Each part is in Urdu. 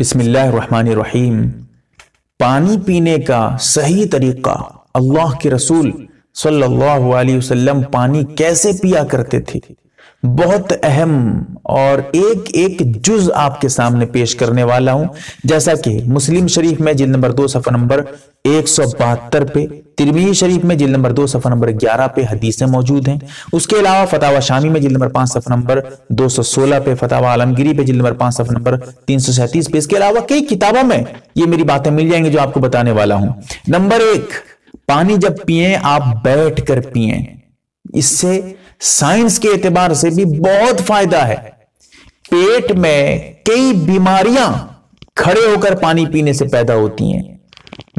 بسم اللہ الرحمن الرحیم پانی پینے کا صحیح طریقہ اللہ کے رسول صلی اللہ علیہ وسلم پانی کیسے پیا کرتے تھے بہت اہم اور ایک ایک جز آپ کے سامنے پیش کرنے والا ہوں جیسا کہ مسلم شریف میں جل نمبر دو صفحہ نمبر ایک سو بہتر پہ شریف میں نمبر نمبر دو صفحہ گیارہ پہ حدیثیں موجود ہیں اس کے علاوہ فتح شامی میں جلد پانچ صفحہ نمبر دو سو سولہ پہ فتح عالمگیری پہ جلد نمبر پانچ صفحہ نمبر تین سو سینتیس پہ اس کے علاوہ کئی کتابوں میں یہ میری باتیں مل جائیں گی جو آپ کو بتانے والا ہوں نمبر ایک پانی جب پیئیں آپ بیٹھ کر پیئیں اس سے سائنس کے اعتبار سے بھی بہت فائدہ ہے پیٹ میں کئی بیماریاں کھڑے ہو کر پانی پینے سے پیدا ہوتی ہیں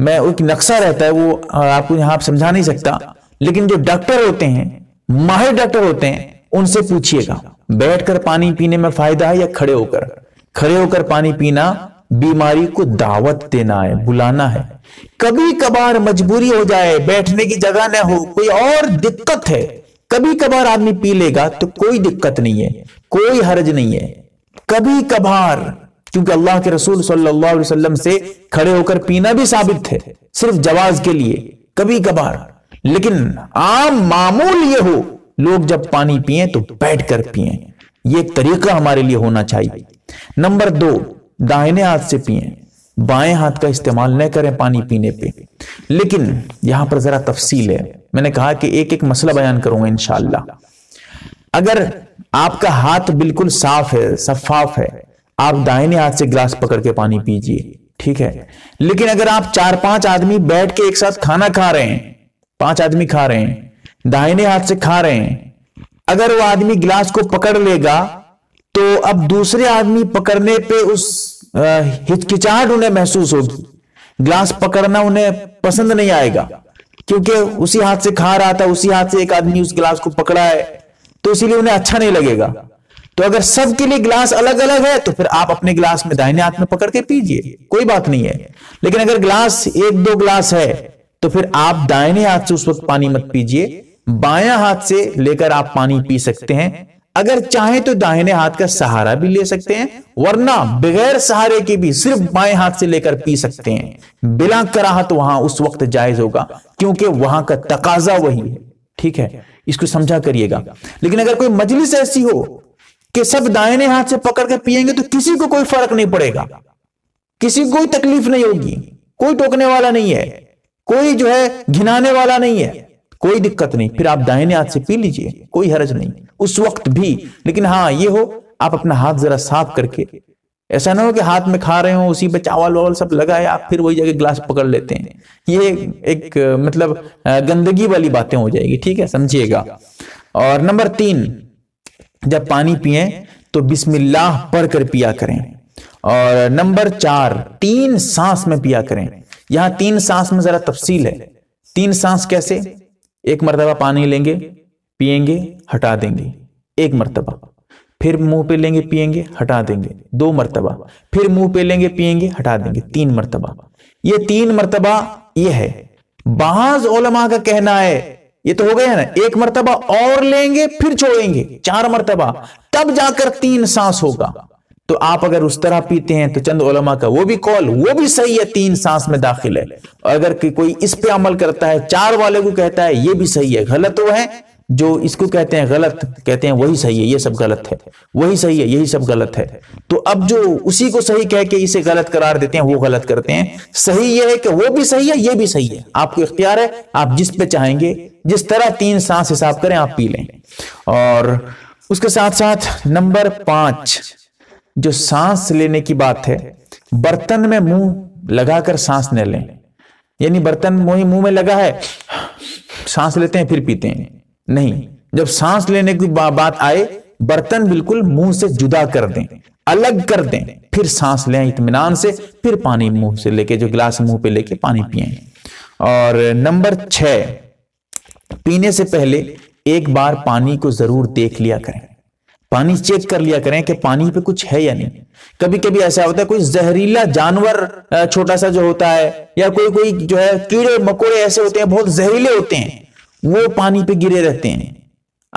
میں ایک نقشہ رہتا ہے وہ آپ کو یہاں سمجھا نہیں سکتا لیکن جو ڈاکٹر ہوتے ہیں ماہر ڈاکٹر ہوتے ہیں ان سے پوچھئے گا بیٹھ کر پانی پینے میں فائدہ ہے یا کھڑے ہو کر کھڑے ہو کر پانی پینا بیماری کو دعوت دینا ہے بلانا ہے کبھی کبھار مجبوری ہو جائے بیٹھنے کی جگہ نہ ہو کوئی اور دقت ہے کبھی کبھار آدمی پی لے گا تو کوئی دقت نہیں ہے کوئی حرج نہیں ہے کبھی کبھار کیونکہ اللہ کے رسول صلی اللہ علیہ وسلم سے کھڑے ہو کر پینا بھی ثابت ہے صرف جواز کے لیے کبھی کبھار لیکن عام معمول یہ ہو لوگ جب پانی پئیں تو بیٹھ کر پئیں یہ ایک طریقہ ہمارے لیے ہونا چاہیے نمبر دو دائنے ہاتھ سے پیئیں بائیں ہاتھ کا استعمال نہ کریں پانی پینے پہ لیکن یہاں پر ذرا تفصیل ہے میں نے کہا کہ ایک ایک مسئلہ بیان کروں گا انشاءاللہ اگر آپ کا ہاتھ بالکل صاف ہے صفاف ہے آپ دائنے ہاتھ سے گلاس پکڑ کے پانی پیجئے ٹھیک ہے لیکن اگر آپ چار پانچ آدمی بیٹھ کے ایک ساتھ کھانا کھا رہے ہیں پانچ آدمی کھا رہے ہیں دائنے ہاتھ سے کھا رہے ہیں اگر وہ آدمی گلاس کو پکڑ لے گا تو اب دوسرے آدمی پکڑنے پہ اس ہچکچاہٹ انہیں محسوس ہوگی گلاس پکڑنا انہیں پسند نہیں آئے گا کیونکہ اسی ہاتھ سے کھا رہا تھا اسی ہاتھ سے ایک آدمی اس گلاس کو پکڑا ہے تو اسی لیے انہیں اچھا نہیں لگے گا تو اگر سب کے لیے گلاس الگ الگ ہے تو پھر آپ اپنے گلاس میں دائنے ہاتھ میں پکڑ کے پیجئے کوئی بات نہیں ہے لیکن اگر گلاس ایک دو گلاس ہے تو پھر آپ دائنے ہاتھ سے اس وقت پانی مت پیجئے بایاں ہاتھ سے لے کر آپ پانی پی سکتے ہیں اگر چاہیں تو دائنے ہاتھ کا سہارا بھی لے سکتے ہیں ورنہ بغیر سہارے بھی صرف بائیں ہاتھ سے لے کر پی سکتے ہیں بلا کراہت وہاں اس وقت جائز ہوگا کیونکہ وہاں کا تقاضا وہی ہے ٹھیک ہے اس کو سمجھا کریے گا لیکن اگر کوئی مجلس ایسی ہو کہ سب دائنے ہاتھ سے پکڑ کے پیئیں گے تو کسی کو کوئی فرق نہیں پڑے گا کسی کوئی تکلیف نہیں ہوگی کوئی ٹوکنے والا نہیں ہے کوئی جو ہے گھنانے والا نہیں ہے کوئی دقت نہیں پھر آپ دائنے ہاتھ سے پی لیجئے کوئی حرج نہیں اس وقت بھی لیکن ہاں یہ ہو آپ اپنا ہاتھ ذرا صاف کر کے ایسا نہ ہو کہ ہاتھ میں کھا رہے ہوں اسی پہ چاول واول سب لگا ہے آپ پھر وہی جگہ گلاس پکڑ لیتے ہیں یہ ایک مطلب گندگی والی باتیں ہو جائے گی ٹھیک ہے سمجھیے گا اور نمبر تین جب پانی پیئیں تو بسم اللہ پڑھ کر پیا کریں اور نمبر چار تین سانس میں پیا کریں یہاں تین سانس میں ذرا تفصیل ہے تین سانس کیسے ایک مرتبہ پانی لیں گے پیئیں گے ہٹا دیں گے ایک مرتبہ پھر منہ پہ لیں گے پیئیں گے ہٹا دیں گے دو مرتبہ پھر منہ پہ لیں گے پیئیں گے ہٹا دیں گے تین مرتبہ یہ تین مرتبہ یہ ہے بعض علماء کا کہنا ہے یہ تو ہو گیا نا ایک مرتبہ اور لیں گے پھر چھوڑیں گے چار مرتبہ تب جا کر تین سانس ہوگا تو آپ اگر اس طرح پیتے ہیں تو چند علماء کا وہ بھی کال وہ بھی صحیح ہے تین سانس میں داخل ہے اور اگر کوئی اس پہ عمل کرتا ہے چار والے کو کہتا ہے یہ بھی صحیح ہے غلط غلط وہ ہے ہے جو اس کو کہتے کہتے ہیں ہیں وہی صحیح یہ سب غلط ہے وہی صحیح ہے یہی سب غلط ہے تو اب جو اسی کو صحیح کہہ کے اسے غلط قرار دیتے ہیں وہ غلط کرتے ہیں صحیح یہ ہے کہ وہ بھی صحیح ہے یہ بھی صحیح ہے آپ کو اختیار ہے آپ جس پہ چاہیں گے جس طرح تین سانس حساب کریں آپ پی لیں اور اس کے ساتھ ساتھ نمبر پانچ جو سانس لینے کی بات ہے برتن میں منہ لگا کر سانس نہ لیں یعنی برتن وہی منہ میں لگا ہے سانس لیتے ہیں پھر پیتے ہیں نہیں جب سانس لینے کی بات آئے برتن بالکل منہ سے جدا کر دیں الگ کر دیں پھر سانس لیں اطمینان سے پھر پانی منہ سے لے کے جو گلاس منہ پہ لے کے پانی پئیں اور نمبر چھ پینے سے پہلے ایک بار پانی کو ضرور دیکھ لیا کریں پانی چیک کر لیا کریں کہ پانی پہ کچھ ہے یا نہیں کبھی کبھی ایسا ہوتا ہے کوئی زہریلا جانور چھوٹا سا جو ہوتا ہے یا کوئی کوئی جو ہے کیڑے مکوڑے ایسے ہوتے ہیں بہت زہریلے ہوتے ہیں وہ پانی پہ گرے رہتے ہیں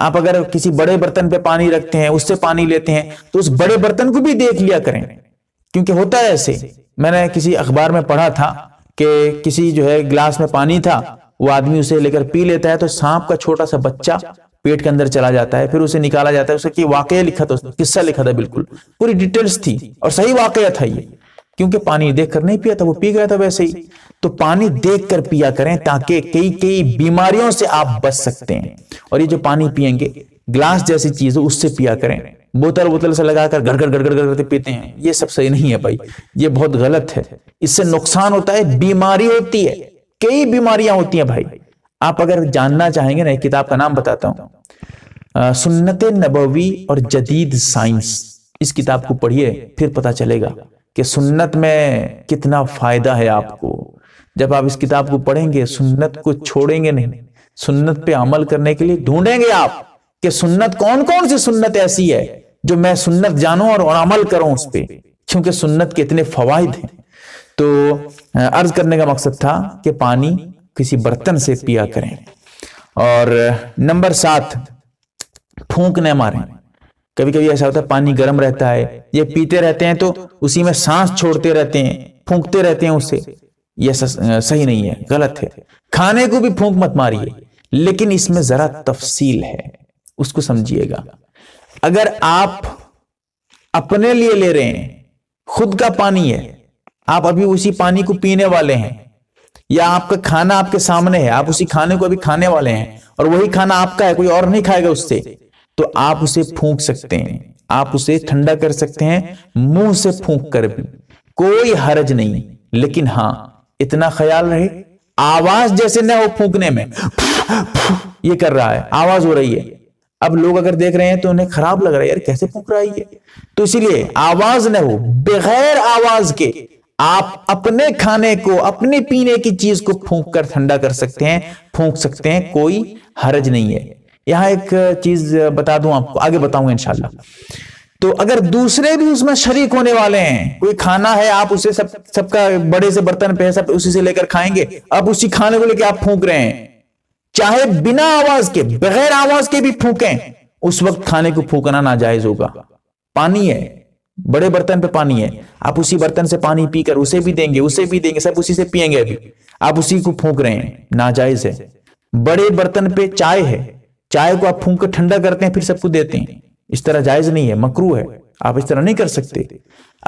آپ اگر کسی بڑے برتن پہ پانی رکھتے ہیں اس سے پانی لیتے ہیں تو اس بڑے برتن کو بھی دیکھ لیا کریں کیونکہ ہوتا ہے ایسے میں نے کسی اخبار میں پڑھا تھا کہ کسی جو ہے گلاس میں پانی تھا وہ آدمی اسے لے کر پی لیتا ہے تو سانپ کا چھوٹا سا بچہ پیٹ کے اندر چلا جاتا ہے پھر اسے نکالا جاتا ہے اس کا واقعہ لکھا تھا قصہ لکھا تھا بالکل پوری ڈیٹیلز تھی اور صحیح واقعہ تھا یہ کیونکہ پانی دیکھ کر نہیں پیا تھا وہ پی گیا تھا ویسے ہی تو پانی دیکھ کر پیا کریں تاکہ کئی کئی بیماریوں سے آپ بچ سکتے ہیں اور یہ جو پانی پیئیں گے گلاس جیسی چیز اس سے پیا کریں بوتل بوتل سے لگا کر گڑ گڑ گڑ گڑ گڑ پیتے ہیں یہ سب صحیح نہیں ہے بھائی یہ بہت غلط ہے اس سے نقصان ہوتا ہے بیماری ہوتی ہے کئی بیماریاں ہوتی ہیں بھائی آپ اگر جاننا چاہیں گے نا ایک کتاب کا نام بتاتا ہوں سنت نبوی اور جدید سائنس اس کتاب کو پڑھیے پھر پتا چلے گا کہ سنت میں کتنا فائدہ ہے آپ کو جب آپ اس کتاب کو پڑھیں گے سنت کو چھوڑیں گے نہیں سنت پہ عمل کرنے کے لیے ڈھونڈیں گے آپ کہ سنت کون کون سی سنت ایسی ہے جو میں سنت جانوں اور عمل کروں اس پہ کیونکہ سنت کے اتنے فوائد ہیں تو عرض کرنے کا مقصد تھا کہ پانی کسی برتن سے پیا کریں اور نمبر سات پھونک نہ ماریں کبھی کبھی ایسا ہوتا ہے پانی گرم رہتا ہے یہ پیتے رہتے ہیں تو اسی میں سانس چھوڑتے رہتے ہیں پھونکتے رہتے ہیں اسے صحیح نہیں ہے غلط ہے کھانے کو بھی پھونک مت ماریے لیکن اس میں ذرا تفصیل ہے اس کو سمجھیے گا اگر آپ اپنے لیے لے رہے ہیں خود کا پانی ہے آپ ابھی اسی پانی کو پینے والے ہیں یا آپ کا کھانا آپ کے سامنے ہے آپ اسی کھانے کو ابھی کھانے والے ہیں اور اور وہی کھانا آپ کا ہے کوئی نہیں کھائے گا اس سے تو آپ آپ اسے اسے پھونک سکتے ہیں ٹھنڈا کر سکتے ہیں منہ سے پھونک کر بھی کوئی حرج نہیں لیکن ہاں اتنا خیال رہے آواز جیسے نہ ہو پھونکنے میں یہ کر رہا ہے آواز ہو رہی ہے اب لوگ اگر دیکھ رہے ہیں تو انہیں خراب لگ رہا ہے یار کیسے پھونک رہا ہے یہ تو اسی لیے آواز نہ ہو بغیر آواز کے آپ اپنے کھانے کو اپنے پینے کی چیز کو پھونک کر ٹھنڈا کر سکتے ہیں پھونک سکتے ہیں کوئی حرج نہیں ہے یہاں ایک چیز بتا دوں آپ کو آگے بتاؤں گا انشاءاللہ تو اگر دوسرے بھی اس میں شریک ہونے والے ہیں کوئی کھانا ہے آپ اسے سب سب کا بڑے سے برتن پہ سب اسی سے لے کر کھائیں گے اب اسی کھانے کو لے کے آپ پھونک رہے ہیں چاہے بنا آواز کے بغیر آواز کے بھی پھونکیں اس وقت کھانے کو پھونکنا ناجائز ہوگا پانی ہے بڑے برتن پہ پانی ہے آپ اسی برتن سے پانی پی کر اسے بھی دیں گے اسے بھی دیں گے سب اسی سے پیئیں گے آپ اسی کو پھونک رہے ہیں ناجائز ہے بڑے برتن پہ چائے ہے چائے کو آپ پھونک کر ٹھنڈا کرتے ہیں پھر سب کو دیتے ہیں اس طرح جائز نہیں ہے مکرو ہے آپ اس طرح نہیں کر سکتے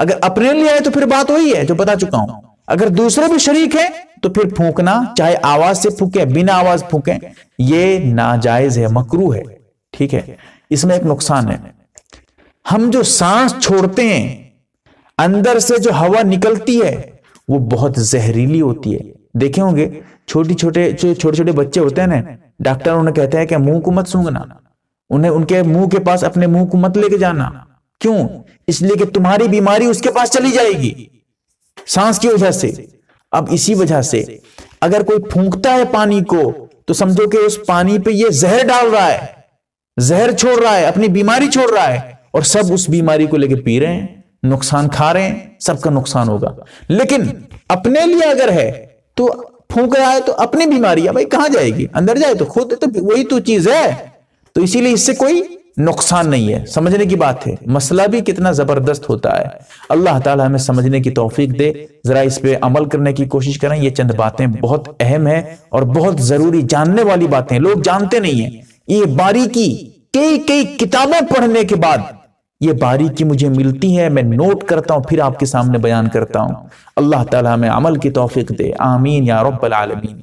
اگر اپنے لیے آئے تو پھر بات وہی ہے جو بتا چکا ہوں اگر دوسرے بھی شریک ہے تو پھر پھونکنا چاہے آواز سے پھونکے بنا آواز پھونکے یہ ناجائز ہے مکرو ہے ٹھیک ہے اس میں ایک نقصان ہے ہم جو سانس چھوڑتے ہیں اندر سے جو ہوا نکلتی ہے وہ بہت زہریلی ہوتی ہے دیکھے ہوں گے چھوٹی چھوٹے چھوٹے چھوٹے بچے ہوتے ہیں نا ڈاکٹر انہیں کہتے ہیں کہ منہ کو مت سونگنا انہیں ان کے منہ کے پاس اپنے منہ کو مت لے کے جانا کیوں اس لیے کہ تمہاری بیماری اس کے پاس چلی جائے گی سانس کی وجہ سے اب اسی وجہ سے اگر کوئی پھونکتا ہے پانی کو تو سمجھو کہ اس پانی پہ یہ زہر ڈال رہا ہے زہر چھوڑ رہا ہے اپنی بیماری چھوڑ رہا ہے اور سب اس بیماری کو لے کے پی رہے ہیں نقصان کھا رہے ہیں سب کا نقصان ہوگا لیکن اپنے لیے اگر ہے تو پھونک رہا ہے تو اپنی بیماری ہے کہاں جائے گی اندر جائے تو خود تو وہی تو چیز ہے تو اسی لیے اس سے کوئی نقصان نہیں ہے سمجھنے کی بات ہے مسئلہ بھی کتنا زبردست ہوتا ہے اللہ تعالیٰ ہمیں سمجھنے کی توفیق دے ذرا اس پہ عمل کرنے کی کوشش کریں یہ چند باتیں بہت اہم ہیں اور بہت ضروری جاننے والی باتیں لوگ جانتے نہیں ہیں یہ باریکی کئی کئی کتابیں پڑھنے کے بعد یہ باریکی مجھے ملتی ہے میں نوٹ کرتا ہوں پھر آپ کے سامنے بیان کرتا ہوں اللہ تعالیٰ میں عمل کی توفیق دے آمین یا رب العالمین